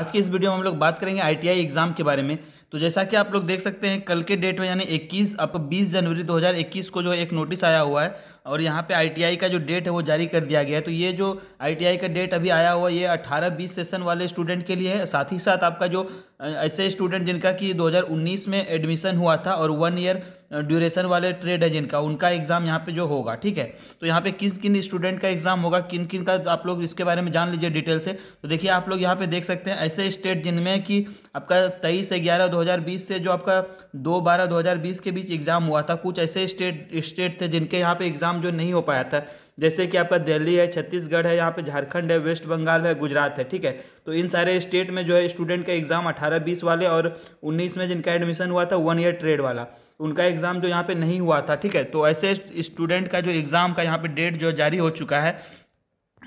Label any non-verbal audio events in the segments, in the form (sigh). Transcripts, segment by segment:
आज की इस वीडियो में हम लोग बात करेंगे आईटीआई एग्ज़ाम के बारे में तो जैसा कि आप लोग देख सकते हैं कल के डेट में यानी 21 अब 20 जनवरी 2021 को जो एक नोटिस आया हुआ है और यहाँ पे आईटीआई का जो डेट है वो जारी कर दिया गया है तो ये जो आईटीआई का डेट अभी आया हुआ ये 18-20 सेशन वाले स्टूडेंट के लिए है साथ ही साथ आपका जो ऐसे स्टूडेंट जिनका कि 2019 में एडमिशन हुआ था और वन ईयर ड्यूरेशन वाले ट्रेड है जिनका उनका एग्ज़ाम यहाँ पे जो होगा ठीक है तो यहाँ पे किस किन स्टूडेंट का एग्ज़ाम होगा किन किन का आप लोग इसके बारे में जान लीजिए डिटेल से तो देखिए आप लोग यहाँ पे देख सकते हैं ऐसे स्टेट जिनमें कि आपका तेईस ग्यारह दो से जो आपका दो बारह दो के बीच एग्ज़ाम हुआ था कुछ ऐसे स्टेट स्टेट थे जिनके यहाँ पर एग्ज़ाम जो नहीं हो पाया था जैसे कि आपका दिल्ली है छत्तीसगढ़ है यहाँ पे झारखंड है वेस्ट बंगाल है गुजरात है ठीक है तो इन सारे स्टेट में जो है स्टूडेंट का एग्ज़ाम अठारह बीस वाले और उन्नीस में जिनका एडमिशन हुआ था वन ईयर ट्रेड वाला उनका एग्ज़ाम जो यहाँ पे नहीं हुआ था ठीक है तो ऐसे स्टूडेंट का जो एग्ज़ाम का यहाँ पे डेट जो जारी हो चुका है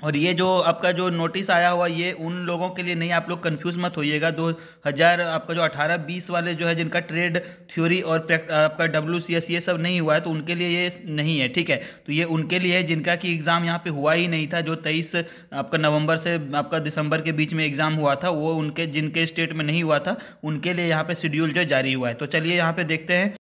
और ये जो आपका जो नोटिस आया हुआ ये उन लोगों के लिए नहीं आप लोग कंफ्यूज मत होइएगा दो हज़ार आपका जो अठारह बीस वाले जो है जिनका ट्रेड थ्योरी और आपका डब्ल्यू सी एस ये सब नहीं हुआ है तो उनके लिए ये नहीं है ठीक है तो ये उनके लिए है जिनका कि एग्ज़ाम यहाँ पे हुआ ही नहीं था जो तेईस आपका नवंबर से आपका दिसंबर के बीच में एग्ज़ाम हुआ था वो उनके जिनके स्टेट में नहीं हुआ था उनके लिए यहाँ पर शेड्यूल जो जारी हुआ है तो चलिए यहाँ पर देखते हैं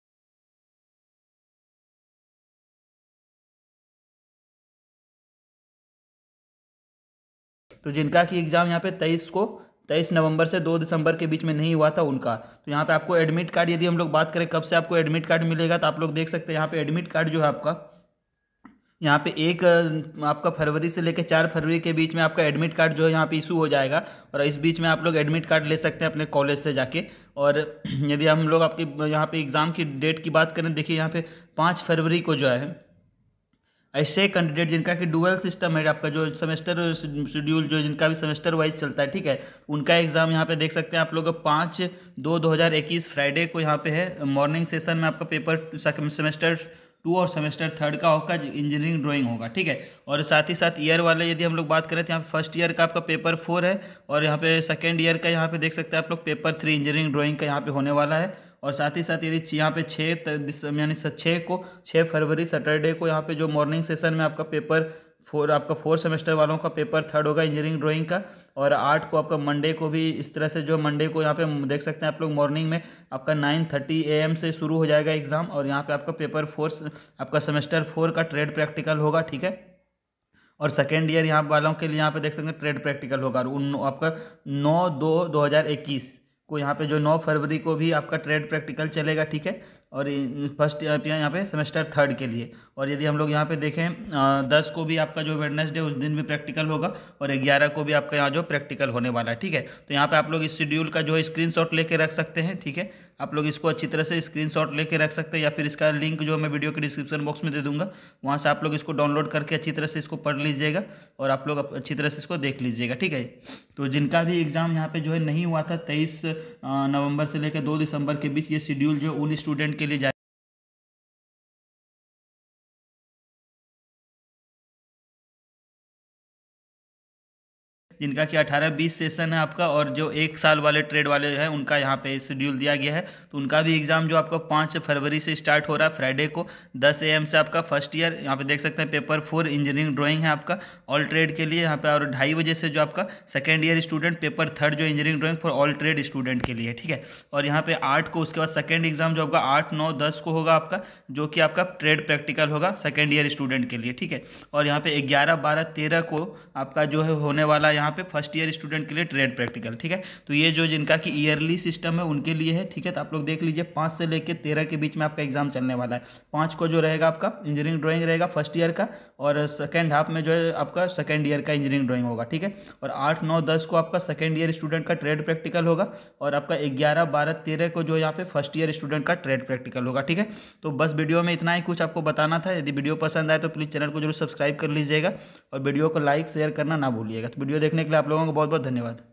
तो जिनका कि एग्ज़ाम यहाँ पे तेईस को तेईस नवंबर से दो दिसंबर के बीच में नहीं हुआ था उनका तो यहाँ पे आपको एडमिट कार्ड यदि हम लोग बात करें कब से आपको एडमिट कार्ड मिलेगा तो आप लोग देख सकते हैं यहाँ पे एडमिट कार्ड जो है आपका यहाँ पे एक आपका फरवरी से लेकर चार फरवरी के बीच में आपका एडमिट कार्ड जो है यहाँ पे इशू हो जाएगा और इस बीच में आप लोग एडमिट कार्ड ले सकते हैं अपने कॉलेज से जाके और (clears throat) यदि हम लोग आपके यहाँ पे एग्ज़ाम की डेट की बात करें देखिए यहाँ पे पाँच फरवरी को जो है ऐसे कैंडिडेट जिनका कि डुअल सिस्टम है आपका जो सेमेस्टर शेड्यूल जो जिनका भी सेमेस्टर वाइज चलता है ठीक है उनका एग्ज़ाम यहाँ पे देख सकते हैं आप लोग पाँच दो दो हज़ार इक्कीस फ्राइडे को यहाँ पे है मॉर्निंग सेशन में आपका पेपर सेमेस्टर टू और सेमेस्टर थर्ड का होगा इंजीनियरिंग ड्राइंग होगा ठीक है और साथ ही साथ ईयर वाले यदि हम लोग बात करें तो यहाँ पे फर्स्ट ईयर का आपका पेपर फोर है और यहाँ पे सेकेंड ईयर का यहाँ पे देख सकते हैं आप लोग पेपर थ्री इंजीनियरिंग ड्राइंग का यहाँ पे होने वाला है और साथ ही साथ यदि यहाँ पे छः यानी छः को छः फरवरी सैटरडे को यहाँ पे जो मॉर्निंग सेशन में आपका पेपर फोर आपका फोर सेमेस्टर वालों का पेपर थर्ड होगा इंजीनियरिंग ड्राइंग का और आठ को आपका मंडे को भी इस तरह से जो मंडे को यहाँ पे देख सकते हैं आप लोग मॉर्निंग में आपका नाइन थर्टी ए एम से शुरू हो जाएगा एग्ज़ाम और यहाँ पे आपका पेपर फोर आपका सेमेस्टर फोर का ट्रेड प्रैक्टिकल होगा ठीक है और सेकेंड ईयर यहाँ वालों के लिए यहाँ पे देख सकते हैं ट्रेड प्रैक्टिकल होगा और आपका नौ दो दो हज़ार इक्कीस को यहाँ पे जो नौ फरवरी को भी आपका ट्रेड प्रैक्टिकल चलेगा ठीक है और फर्स्ट यहाँ पे सेमेस्टर थर्ड के लिए और यदि हम लोग यहाँ पे देखें दस को भी आपका जो वेडनेसडे उस दिन भी प्रैक्टिकल होगा और ग्यारह को भी आपका यहाँ जो प्रैक्टिकल होने वाला है ठीक है तो यहाँ पे आप लोग इस शेड्यूल का जो है स्क्रीन लेके रख सकते हैं ठीक है आप लोग इसको अच्छी तरह से स्क्रीनशॉट लेके रख सकते हैं या फिर इसका लिंक जो मैं वीडियो के डिस्क्रिप्शन बॉक्स में दे दूंगा वहाँ से आप लोग इसको डाउनलोड करके अच्छी तरह से इसको पढ़ लीजिएगा और आप लोग अच्छी तरह से इसको देख लीजिएगा ठीक है तो जिनका भी एग्ज़ाम यहाँ पर जो है नहीं हुआ था तेईस नवंबर से लेकर दो दिसंबर के बीच ये शेड्यूल जो उन स्टूडेंट के लिए जिनका कि अठारह बीस सेशन है आपका और जो एक साल वाले ट्रेड वाले हैं उनका यहाँ पे शेड्यूल दिया गया है तो उनका भी एग्ज़ाम जो आपका पाँच फरवरी से स्टार्ट हो रहा है फ्राइडे को दस ए से आपका फर्स्ट ईयर यहाँ पे देख सकते हैं पेपर फोर इंजीनियरिंग ड्राइंग है आपका ऑल ट्रेड के लिए यहाँ पे और ढाई बजे से जो आपका second year student paper third जो engineering drawing for all trade student के लिए ठीक है और यहाँ पे आठ को उसके बाद सेकेंड एग्जाम जो आपका आठ नौ दस को होगा आपका जो कि आपका ट्रेड प्रैक्टिकल होगा सेकेंड ईयर स्टूडेंट के लिए ठीक है और यहाँ पे ग्यारह बारह तेरह को आपका जो है होने वाला यहाँ यहाँ पे फर्स्ट ईयर स्टूडेंट के लिए ट्रेड प्रैक्टिकल ठीक है तो ये जो जिनका कि ईयरली सिस्टम है उनके लिए है ठीक है तो आप लोग देख लीजिए पाँच से लेकर तेरह के बीच में आपका एग्जाम चलने वाला है पाँच को जो रहेगा आपका इंजीनियरिंग ड्राइंग रहेगा फर्स्ट ईयर का और सेकेंड हाफ में जो है आपका सेकेंड ईयर का इंजीनियरिंग ड्राइंग होगा ठीक है और आठ नौ दस को आपका सेकेंड ईयर स्टूडेंट का ट्रेड प्रैक्टिकल होगा और आपका ग्यारह बारह तेरह को जो यहाँ पे फर्स्ट ईयर स्टूडेंट का ट्रेड प्रैक्टिकल होगा ठीक है तो बस वीडियो में इतना ही कुछ आपको बताना था यदि वीडियो पसंद आए तो प्लीज़ चैनल को जरूर सब्सक्राइब कर लीजिएगा और वीडियो को लाइक शेयर करना ना भूलिएगा तो वीडियो देखने सुनने के लिए आप लोगों को बहुत बहुत धन्यवाद